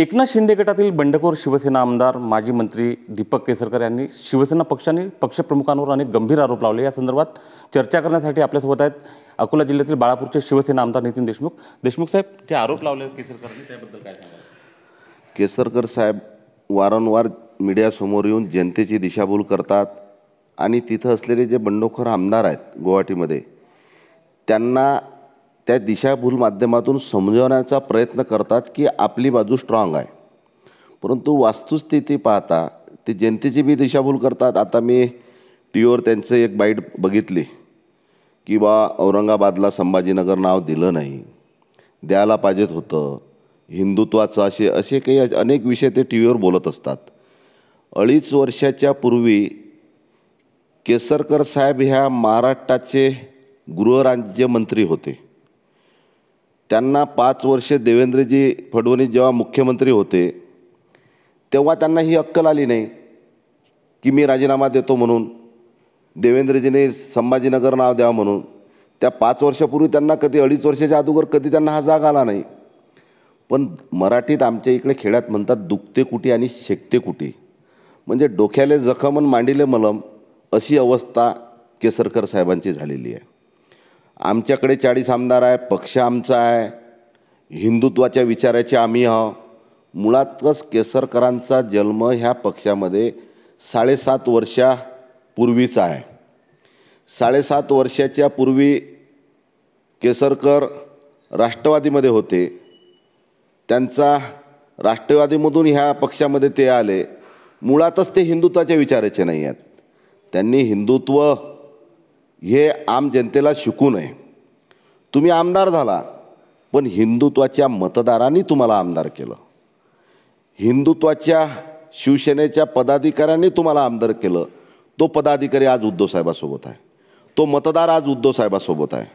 एकनाथ शिंदे गटातील बंडखोर शिवसेना आमदार माजी मंत्री दीपक केसरकर यांनी शिवसेना पक्षाने पक्षप्रमुखांवर अनेक गंभीर आरोप लावले या संदर्भात चर्चा करण्यासाठी आपल्यासोबत आहेत अकोला जिल्ह्यातील बाळापूरचे शिवसेना आमदार नितीन देशमुख देशमुख साहेब जे आरोप लावले केसरकर त्याबद्दल काय केसरकर साहेब वारंवार मीडियासमोर येऊन जनतेची दिशाभूल करतात आणि तिथं असलेले जे बंडखोर आमदार आहेत गुवाहाटीमध्ये त्यांना त्या दिशाभूल माध्यमातून समजवण्याचा प्रयत्न करतात की आपली बाजू स्ट्रॉंग आहे परंतु वास्तुस्थिती पाहता ते जनतेची बी दिशाभूल करतात आता मी टी व्हीवर त्यांचं एक बाईट बघितली की बा औरंगाबादला संभाजीनगर नाव दिलं नाही द्यायला पाहिजेत होतं हिंदुत्वाचं असे असे काही अनेक विषय ते टी व्हीवर बोलत असतात अडीच वर्षाच्या पूर्वी केसरकर साहेब ह्या महाराष्ट्राचे गृहराज्यमंत्री होते त्यांना पाच वर्षे देवेंद्रजी फडणवीस जेव्हा मुख्यमंत्री होते तेव्हा त्यांना ही अक्कल आली नाही की मी राजीनामा देतो म्हणून देवेंद्रजीने संभाजीनगर नाव द्यावं म्हणून त्या पाच वर्षापूर्वी त्यांना कधी अडीच वर्षाच्या अगोदर कधी त्यांना हा जाग आला नाही पण मराठीत आमच्या इकडे खेड्यात म्हणतात दुखते कुठे आणि शेकते कुठे म्हणजे डोक्याले जखम आणि मांडीले मलम अशी अवस्था केसरकर साहेबांची झालेली आहे आमच्याकडे चाळीस आमदार आहे पक्ष आमचा आहे हिंदुत्वाच्या विचाराचे आम्ही आहो मुळातच केसरकरांचा जन्म ह्या पक्षामध्ये साडेसात वर्षापूर्वीचा आहे साडेसात वर्षाच्या पूर्वी केसरकर राष्ट्रवादीमध्ये होते त्यांचा राष्ट्रवादीमधून ह्या पक्षामध्ये ते आले मुळातच ते हिंदुत्वाच्या विचाराचे नाही आहेत त्यांनी हिंदुत्व हे आम जनतेला शिकू नये तुम्ही आमदार झाला पण हिंदुत्वाच्या मतदारांनी तुम्हाला आमदार केलं हिंदुत्वाच्या शिवसेनेच्या पदाधिकाऱ्यांनी तुम्हाला आमदार केलं तो पदाधिकारी आज उद्धवसाहेबासोबत आहे तो मतदार आज उद्धवसाहेबासोबत आहे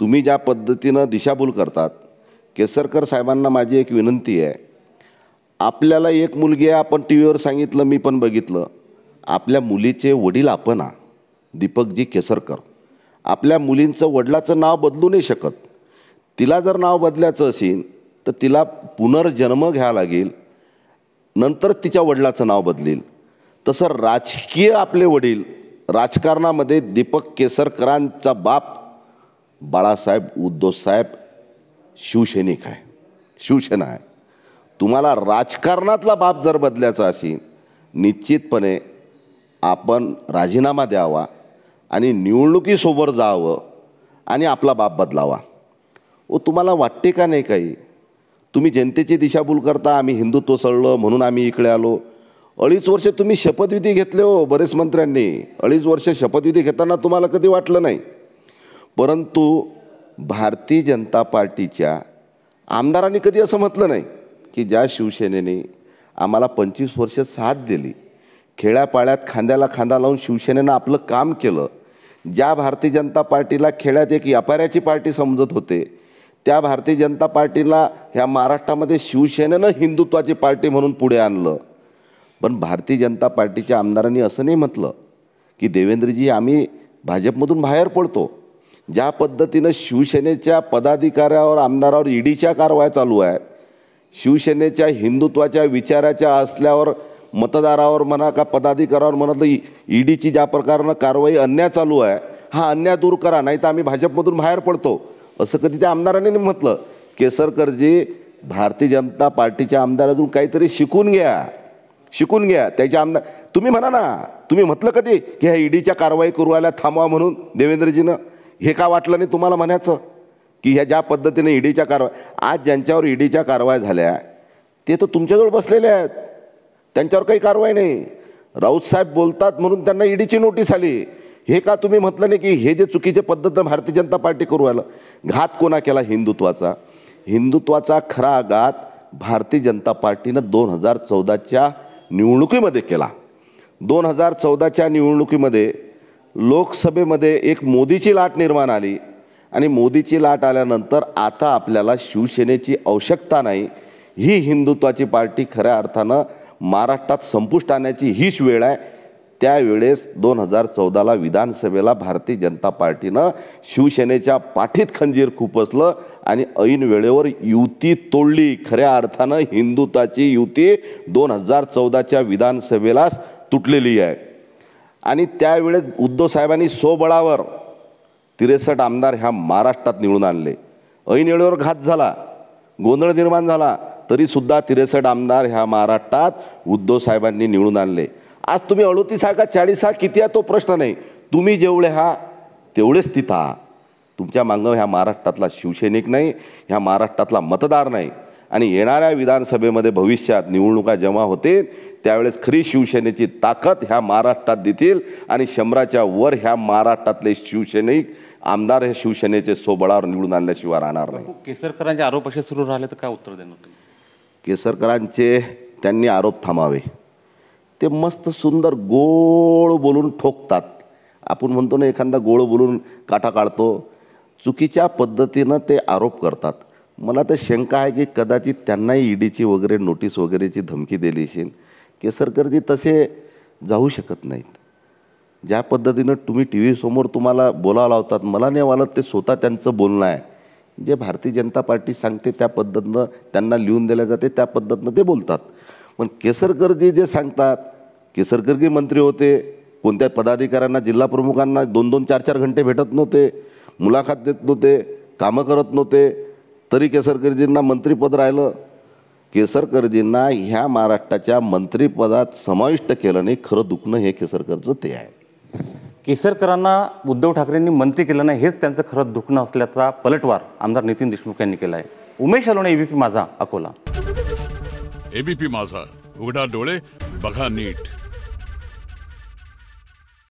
तुम्ही ज्या पद्धतीनं दिशाभूल करतात केसरकर साहेबांना माझी एक विनंती आहे आपल्याला एक मुलगी आहे आपण टी व्हीवर सांगितलं मी पण बघितलं आपल्या मुलीचे वडील आपण दीपकजी केसरकर आपल्या मुलींचं वडिलाचं नाव बदलू नाही शकत तिला जर नाव बदलायचं असेल तर तिला पुनर्जन्म घ्यावा लागेल नंतर तिच्या वडिलाचं नाव बदलेल तसं राजकीय आपले वडील राजकारणामध्ये दीपक केसरकरांचा बाप बाळासाहेब उद्धवसाहेब शिवसैनिक आहे शिवसेना आहे तुम्हाला राजकारणातला बाप जर बदलायचा असेल निश्चितपणे आपण राजीनामा द्यावा आणि निवडणुकीसोबत जावं आणि आपला बाप बदलावा ओ तुम्हाला वाटते का नाही काही तुम्ही जनतेची दिशाभूल करता आम्ही हिंदुत्व सळलं म्हणून आम्ही इकडे आलो अडीच वर्ष तुम्ही शपथविधी घेतले हो बरेच मंत्र्यांनी अडीच वर्ष शपथविधी घेताना तुम्हाला कधी वाटलं नाही परंतु भारतीय जनता पार्टीच्या आमदारांनी कधी असं म्हटलं नाही की ज्या शिवसेनेने आम्हाला पंचवीस वर्ष साथ दिली खेड्यापाड्यात खांद्याला खांदा लावून शिवसेनेनं आपलं काम केलं ज्या भारतीय जनता पार्टीला खेड्यात एक व्यापाऱ्याची पार्टी समजत होते त्या भारतीय जनता पार्टीला ह्या महाराष्ट्रामध्ये शिवसेनेनं हिंदुत्वाची पार्टी म्हणून पुढे आणलं पण भारतीय जनता पार्टीच्या आमदारांनी असं नाही म्हटलं की देवेंद्रजी आम्ही भाजपमधून बाहेर पडतो ज्या पद्धतीनं शिवसेनेच्या पदाधिकाऱ्यावर आमदारावर ईडीच्या कारवाया चालू आहेत शिवसेनेच्या हिंदुत्वाच्या विचाराच्या असल्यावर मतदारावर म्हणा का पदाधिकारावर म्हणा ई ईडीची ज्या प्रकारनं कारवाई अन्याय चालू आहे हा अन्याय दूर करा नाही तर आम्ही भाजपमधून बाहेर पडतो असं कधी त्या आमदारांनी म्हटलं केसरकरजी भारतीय जनता पार्टीच्या आमदारातून काहीतरी शिकून घ्या शिकून घ्या त्याच्या आमदार तुम्ही म्हणा ना तुम्ही म्हटलं कधी की ह्या ईडीच्या कारवाई करू आल्या थांबवा म्हणून देवेंद्रजीनं हे का वाटलं नाही तुम्हाला म्हणायचं की ह्या ज्या पद्धतीने ईडीच्या कारवाई आज ज्यांच्यावर ईडीच्या कारवाई झाल्या ते तर तुमच्याजवळ बसलेले आहेत त्यांच्यावर काही कारवाई नाही राऊत साहेब बोलतात म्हणून त्यांना ईडीची नोटीस आली हे का तुम्ही म्हटलं नाही की हे जे चुकीचे पद्धत भारतीय जनता पार्टी करू आलं घात कोणा केला हिंदुत्वाचा हिंदुत्वाचा खरा घात भारतीय जनता पार्टीनं दोन हजार चौदाच्या निवडणुकीमध्ये केला दोन हजार चौदाच्या निवडणुकीमध्ये लोकसभेमध्ये एक मोदीची लाट निर्माण आली आणि मोदीची लाट आल्यानंतर आता आपल्याला शिवसेनेची आवश्यकता नाही ही हिंदुत्वाची पार्टी खऱ्या अर्थानं महाराष्ट्रात संपुष्ट आणण्याची हीच वेळ आहे त्यावेळेस दोन हजार चौदाला विधानसभेला भारतीय जनता पार्टीनं शिवसेनेच्या पाठीत खंजीर खुपसलं आणि ऐन वेळेवर युती तोडली खऱ्या अर्थानं हिंदुत्वाची युती दोन हजार चौदाच्या विधानसभेलाच तुटलेली आहे आणि त्यावेळेस उद्धवसाहेबांनी सोबळावर तिरेसट आमदार ह्या महाराष्ट्रात निवडून आणले ऐन वेळेवर घात झाला गोंधळ निर्माण झाला तरीसुद्धा तिरेसठ आमदार ह्या महाराष्ट्रात उद्धव साहेबांनी निवडून आणले आज तुम्ही अडोतीस हा का चाळीस हा किती आहे तो प्रश्न नाही तुम्ही जेवढे हा तेवढेच तिथं आहात तुमच्या मागं ह्या महाराष्ट्रातला शिवसैनिक नाही ह्या महाराष्ट्रातला मतदार नाही आणि येणाऱ्या विधानसभेमध्ये भविष्यात निवडणुका जेव्हा होतील त्यावेळेस खरी शिवसेनेची ताकद ह्या महाराष्ट्रात देतील आणि शंभराच्या वर ह्या महाराष्ट्रातले शिवसैनिक आमदार हे शिवसेनेचे सोबळावर निवडून आणल्याशिवाय राहणार नाही केसरकरांचे आरोप असे सुरू राहिले तर काय उत्तर देणार केसरकरांचे त्यांनी आरोप थांबावे ते मस्त सुंदर गोळ बोलून ठोकतात आपण म्हणतो ना एखादा गोळ बोलून काठा काढतो चुकीच्या पद्धतीनं ते आरोप करतात मला तर शंका आहे की कदाचित त्यांनाही ईडीची वगैरे नोटीस वगैरेची धमकी दिली असेल केसरकरजी तसे जाऊ शकत नाहीत ज्या पद्धतीनं तुम्ही टी व्हीसमोर तुम्हाला बोलावं लावतात मला नाही वाटत ते स्वतः त्यांचं बोलणं आहे जे भारतीय जनता पार्टी सांगते त्या पद्धतीनं त्यांना लिहून दिल्या जाते त्या पद्धतीनं ते बोलतात पण केसरकरजी जे सांगतात केसरकरजी मंत्री होते कोणत्या पदाधिकाऱ्यांना जिल्हाप्रमुखांना दोन दोन चार चार घंटे भेटत नव्हते मुलाखत देत नव्हते कामं करत नव्हते तरी केसरकरजींना मंत्रीपद राहिलं केसरकरजींना ह्या महाराष्ट्राच्या मंत्रिपदात समाविष्ट केलं नाही खरं दुखणं हे केसरकरचं ते आहे केसरकरांना उद्धव ठाकरेंनी मंत्री केलं नाही हेच त्यांचं खरंच दुखणं असल्याचा पलटवार आमदार नितीन देशमुख यांनी केला आहे उमेश अलोणे एबीपी माझा अकोला एबीपी माझा उघडा डोळे बघा नीट